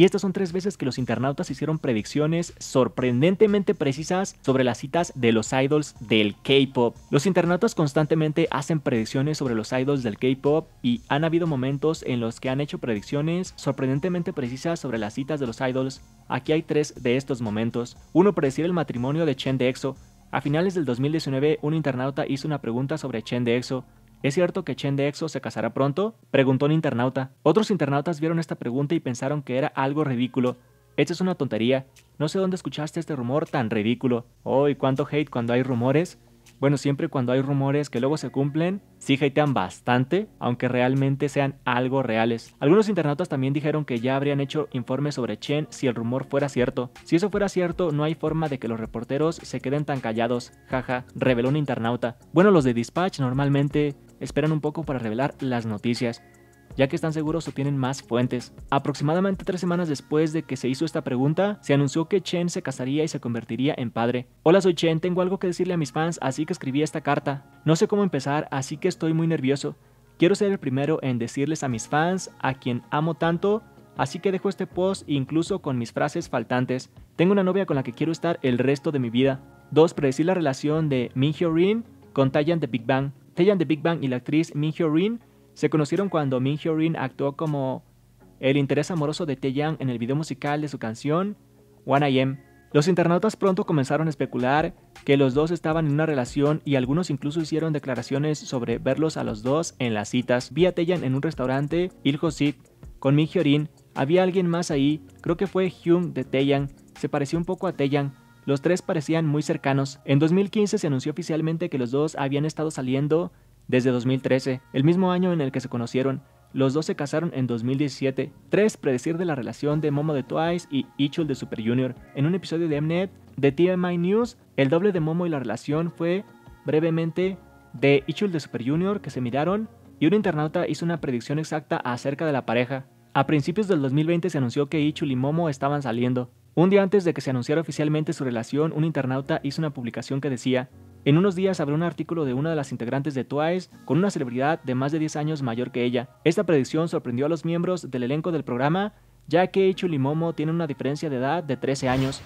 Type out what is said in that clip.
Y estas son tres veces que los internautas hicieron predicciones sorprendentemente precisas sobre las citas de los idols del K-pop. Los internautas constantemente hacen predicciones sobre los idols del K-pop y han habido momentos en los que han hecho predicciones sorprendentemente precisas sobre las citas de los idols. Aquí hay tres de estos momentos. Uno, predecir el matrimonio de Chen de EXO. A finales del 2019, un internauta hizo una pregunta sobre Chen de EXO ¿Es cierto que Chen de EXO se casará pronto? Preguntó un internauta. Otros internautas vieron esta pregunta y pensaron que era algo ridículo. Esta es una tontería. No sé dónde escuchaste este rumor tan ridículo. Oh, y cuánto hate cuando hay rumores. Bueno, siempre cuando hay rumores que luego se cumplen, sí hatean bastante, aunque realmente sean algo reales. Algunos internautas también dijeron que ya habrían hecho informes sobre Chen si el rumor fuera cierto. Si eso fuera cierto, no hay forma de que los reporteros se queden tan callados, jaja, reveló un internauta. Bueno, los de Dispatch normalmente esperan un poco para revelar las noticias, ya que están seguros o tienen más fuentes. Aproximadamente tres semanas después de que se hizo esta pregunta, se anunció que Chen se casaría y se convertiría en padre. Hola, soy Chen, tengo algo que decirle a mis fans, así que escribí esta carta. No sé cómo empezar, así que estoy muy nervioso. Quiero ser el primero en decirles a mis fans, a quien amo tanto, así que dejo este post incluso con mis frases faltantes. Tengo una novia con la que quiero estar el resto de mi vida. 2. Predecir la relación de Min Hyo Rin con Tayan de Big Bang de Big Bang y la actriz Min Hyo Rin se conocieron cuando Min Hyo Rin actuó como el interés amoroso de Taeyang en el video musical de su canción I am Los internautas pronto comenzaron a especular que los dos estaban en una relación y algunos incluso hicieron declaraciones sobre verlos a los dos en las citas. Vi a Taeyang en un restaurante, Ilho Sit, con Min Hyo Rin. Había alguien más ahí, creo que fue Hyun de Taeyang. Se pareció un poco a Taeyang, los tres parecían muy cercanos. En 2015 se anunció oficialmente que los dos habían estado saliendo desde 2013, el mismo año en el que se conocieron. Los dos se casaron en 2017. Tres Predecir de la relación de Momo de Twice y Ichul de Super Junior. En un episodio de Mnet de TMI News, el doble de Momo y la relación fue brevemente de Ichul de Super Junior que se miraron y un internauta hizo una predicción exacta acerca de la pareja. A principios del 2020 se anunció que Ichul y Momo estaban saliendo. Un día antes de que se anunciara oficialmente su relación, un internauta hizo una publicación que decía, en unos días habrá un artículo de una de las integrantes de Twice con una celebridad de más de 10 años mayor que ella. Esta predicción sorprendió a los miembros del elenco del programa, ya que Momo tiene una diferencia de edad de 13 años.